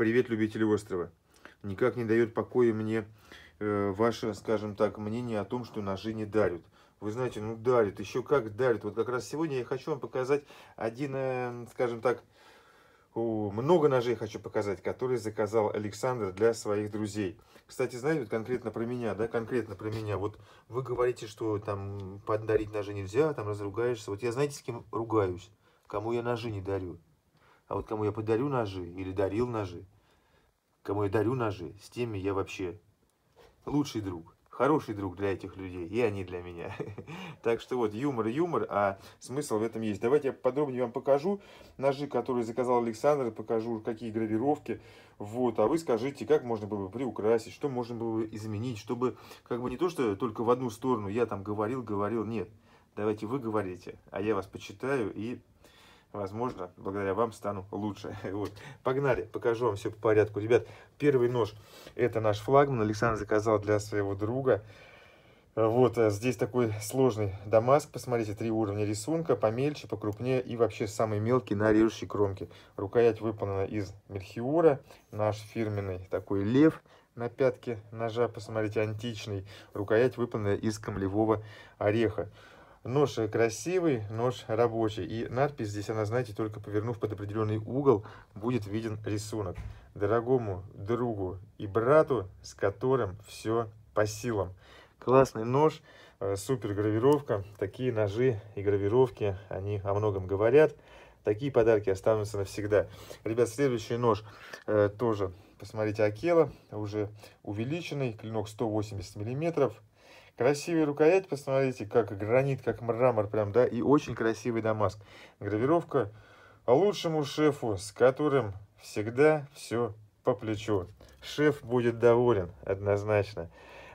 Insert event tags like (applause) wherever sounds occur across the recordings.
Привет, любители острова. Никак не дает покоя мне э, ваше, скажем так, мнение о том, что ножи не дарят. Вы знаете, ну дарят, еще как дарят. Вот как раз сегодня я хочу вам показать один, э, скажем так, о, много ножей хочу показать, которые заказал Александр для своих друзей. Кстати, знаете, вот конкретно про меня, да, конкретно про меня. Вот вы говорите, что там подарить ножи нельзя, там разругаешься. Вот я знаете, с кем ругаюсь, кому я ножи не дарю. А вот кому я подарю ножи или дарил ножи, кому я дарю ножи, с теми я вообще лучший друг, хороший друг для этих людей, и они для меня. (laughs) Так что вот, юмор, юмор, а смысл в этом есть. Давайте я подробнее вам покажу ножи, которые заказал Александр, покажу, какие гравировки. Вот, а вы скажите, как можно было бы приукрасить, что можно было бы изменить, чтобы как бы не то, что только в одну сторону я там говорил, говорил, нет. Давайте вы говорите, а я вас почитаю и возможно, благодаря вам стану лучше. (laughs) Вот. Погнали, покажу вам все по порядку. Ребят, первый нож, это наш флагман. Александр заказал для своего друга. Вот э, здесь такой сложный дамаск, посмотрите, три уровня рисунка, помельче, покрупнее и вообще самые мелкие на режущей кромке. Рукоять выполнена из мельхиора, наш фирменный такой лев на пятке ножа, посмотрите, античный. Рукоять выполнена из камлевого ореха. Нож красивый, нож рабочий. И надпись здесь, она, знаете, только повернув под определенный угол, будет виден рисунок. Дорогому другу и брату, с которым все по силам. Классный нож, э, супер гравировка. Такие ножи и гравировки, они о многом говорят. Такие подарки останутся навсегда. Ребят, следующий нож э, тоже, посмотрите, Акела, уже увеличенный, клинок 180 миллиметров, Красивая рукоять, посмотрите, как гранит, как мрамор прям, да, и очень красивый дамаск. Гравировка лучшему шефу, с которым всегда все по плечу. Шеф будет доволен, однозначно.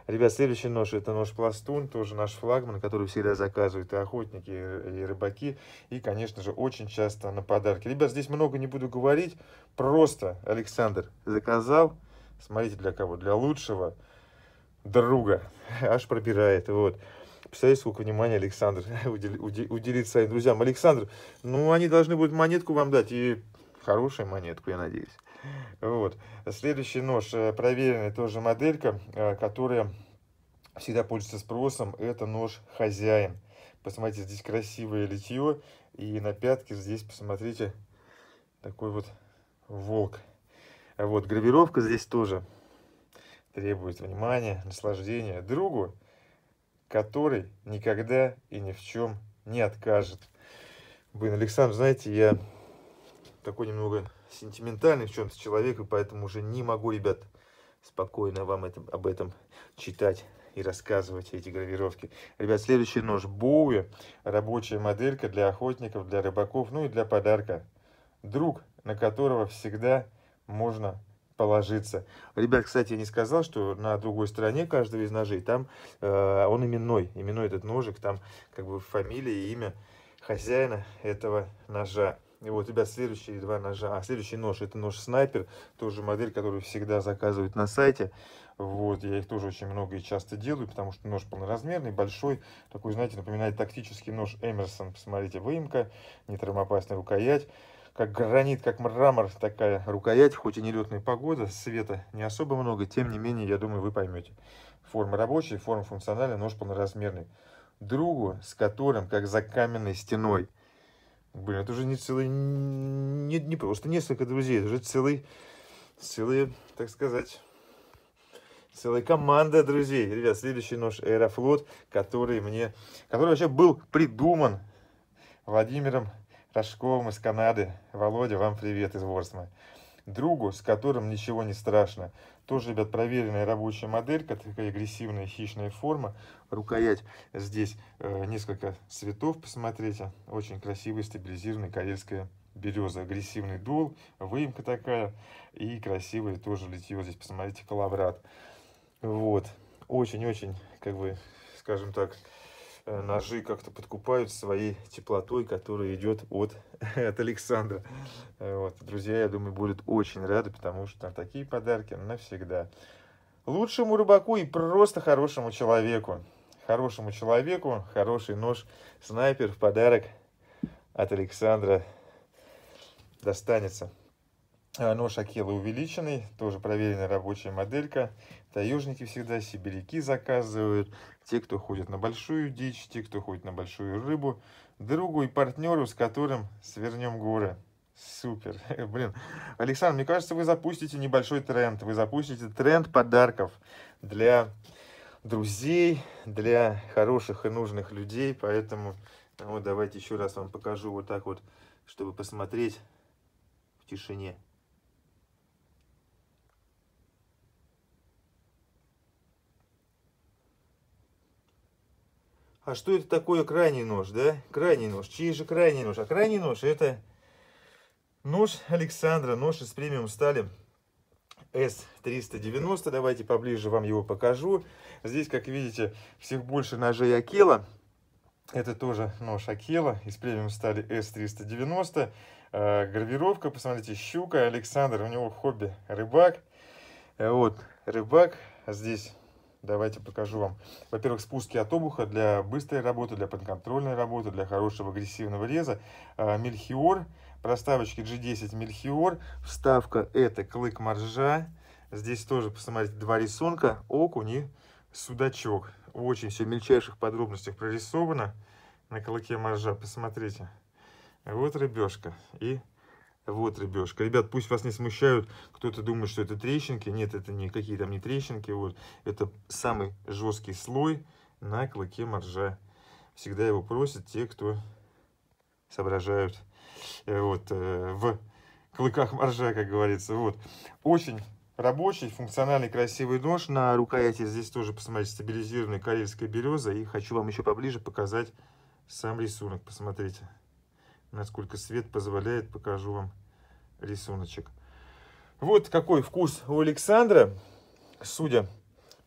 Ребят, следующий нож, это нож Пластун, тоже наш флагман, который всегда заказывают и охотники, и рыбаки, и, конечно же, очень часто на подарки. Ребят, здесь много не буду говорить, просто Александр заказал, смотрите, для кого, для лучшего, друга. Аж пробирает, вот. Представляете, сколько внимания Александр (laughs) уделит, уделит своим друзьям. Александр, ну, они должны будут монетку вам дать, и хорошую монетку, я надеюсь. Вот. Следующий нож, э, проверенная тоже моделька, э, которая всегда пользуется спросом, это нож хозяин. Посмотрите, здесь красивое литье, и на пятке здесь, посмотрите, такой вот волк. Вот, гравировка здесь тоже требует внимания, наслаждения другу, который никогда и ни в чем не откажет. Блин, Александр, знаете, я такой немного сентиментальный в чем-то человек, и поэтому уже не могу, ребят, спокойно вам это, об этом читать и рассказывать эти гравировки. Ребят, следующий нож Боуи, рабочая моделька для охотников, для рыбаков, ну и для подарка. Друг, на которого всегда можно положиться. Ребят, кстати, я не сказал, что на другой стороне каждого из ножей, там э, он именной, именной этот ножик, там как бы фамилия и имя хозяина этого ножа. И вот, ребят, следующие два ножа. А, следующий нож, это нож снайпер. Тоже модель, которую всегда заказывают на сайте. Вот, я их тоже очень много и часто делаю, потому что нож полноразмерный, большой. Такой, знаете, напоминает тактический нож Эмерсон. Посмотрите, выемка, нетравмоопасная рукоять как гранит, как мрамор такая рукоять, хоть и нелетная погода, света не особо много, тем не менее, я думаю, вы поймете. Форма рабочая, форма функциональная, нож полноразмерный. Другу, с которым, как за каменной стеной. Блин, это уже не целый, не, не просто несколько друзей, это уже целый, целый, так сказать, целая команда друзей. Ребят, следующий нож Аэрофлот, который мне, который вообще был придуман Владимиром Рожковым из Канады. Володя, вам привет из Ворсма. Другу, с которым ничего не страшно. Тоже, ребят, проверенная рабочая моделька, такая агрессивная хищная форма. Рукоять здесь э, несколько цветов, посмотрите. Очень красивая стабилизированная карельская береза. Агрессивный дул, выемка такая. И красивое тоже литье здесь, посмотрите, коловрат. Вот. Очень-очень, как бы, скажем так, Э, ножи как-то подкупают своей теплотой, которая идет от, (laughs) от Александра. Э, вот. Друзья, я думаю, будут очень рады, потому что такие подарки навсегда. Лучшему рыбаку и просто хорошему человеку. Хорошему человеку хороший нож-снайпер в подарок от Александра достанется. А, Нож ну, Акела увеличенный, тоже проверенная рабочая моделька. Таежники всегда, сибиряки заказывают. Те, кто ходит на большую дичь, те, кто ходит на большую рыбу. Другу и партнеру, с которым свернем горы. Супер. (laughs) Блин, Александр, мне кажется, вы запустите небольшой тренд. Вы запустите тренд подарков для друзей, для хороших и нужных людей. Поэтому вот ну, давайте еще раз вам покажу вот так вот, чтобы посмотреть в тишине. А что это такое крайний нож, да? Крайний нож. Чей же крайний нож? А крайний нож это нож Александра, нож из премиум стали S390. Давайте поближе вам его покажу. Здесь, как видите, всех больше ножей Акела. Это тоже нож Акела из премиум стали S390. А, гравировка, посмотрите, щука. Александр, у него хобби рыбак. Э, вот, рыбак. Здесь Давайте покажу вам, во-первых, спуски от обуха для быстрой работы, для подконтрольной работы, для хорошего агрессивного реза. А, мельхиор, проставочки G10 Мельхиор, вставка это клык моржа. Здесь тоже, посмотрите, два рисунка, окунь судачок. Очень все в мельчайших подробностях прорисовано на клыке моржа, посмотрите. Вот рыбешка и вот рыбешка. Ребят, пусть вас не смущают, кто-то думает, что это трещинки. Нет, это никакие там не трещинки. Вот. Это самый жесткий слой на клыке моржа. Всегда его просят те, кто соображают э, вот, э, в клыках моржа, как говорится. Вот. Очень рабочий, функциональный, красивый нож. На рукояти здесь тоже, посмотрите, стабилизированная карельская береза. И хочу вам еще поближе показать сам рисунок. Посмотрите насколько свет позволяет, покажу вам рисуночек. Вот какой вкус у Александра, судя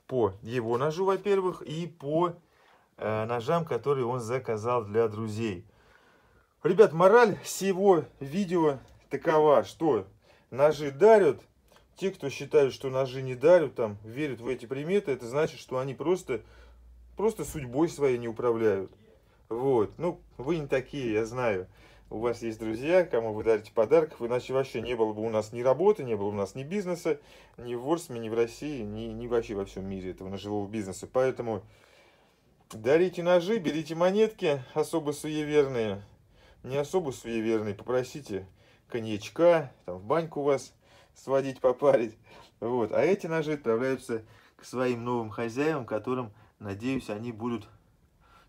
по его ножу, во-первых, и по э, ножам, которые он заказал для друзей. Ребят, мораль всего видео такова, что ножи дарят, те, кто считают, что ножи не дарят, там, верят в эти приметы, это значит, что они просто, просто судьбой своей не управляют. Вот, ну, вы не такие, я знаю у вас есть друзья, кому вы дарите подарков, иначе вообще не было бы у нас ни работы, не было бы у нас ни бизнеса, ни в Ворсме, ни в России, ни, ни вообще во всем мире этого ножевого бизнеса. Поэтому дарите ножи, берите монетки особо суеверные, не особо суеверные, попросите коньячка, там в баньку вас сводить, попарить. Вот. А эти ножи отправляются к своим новым хозяевам, которым, надеюсь, они будут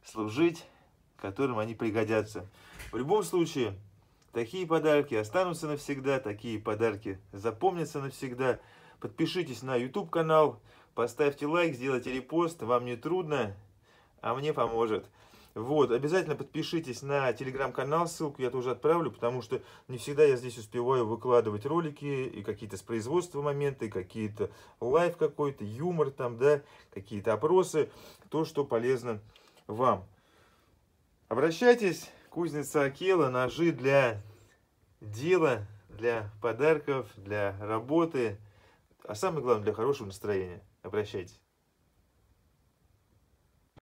служить, которым они пригодятся. В любом случае, такие подарки останутся навсегда, такие подарки запомнятся навсегда. Подпишитесь на YouTube канал, поставьте лайк, сделайте репост, вам не трудно, а мне поможет. Вот, обязательно подпишитесь на телеграм-канал, ссылку я тоже отправлю, потому что не всегда я здесь успеваю выкладывать ролики и какие-то с производства моменты, какие-то лайф какой-то, юмор там, да, какие-то опросы, то, что полезно вам. Обращайтесь, Кузница Акела, ножи для дела, для подарков, для работы, а самое главное, для хорошего настроения. Обращайтесь.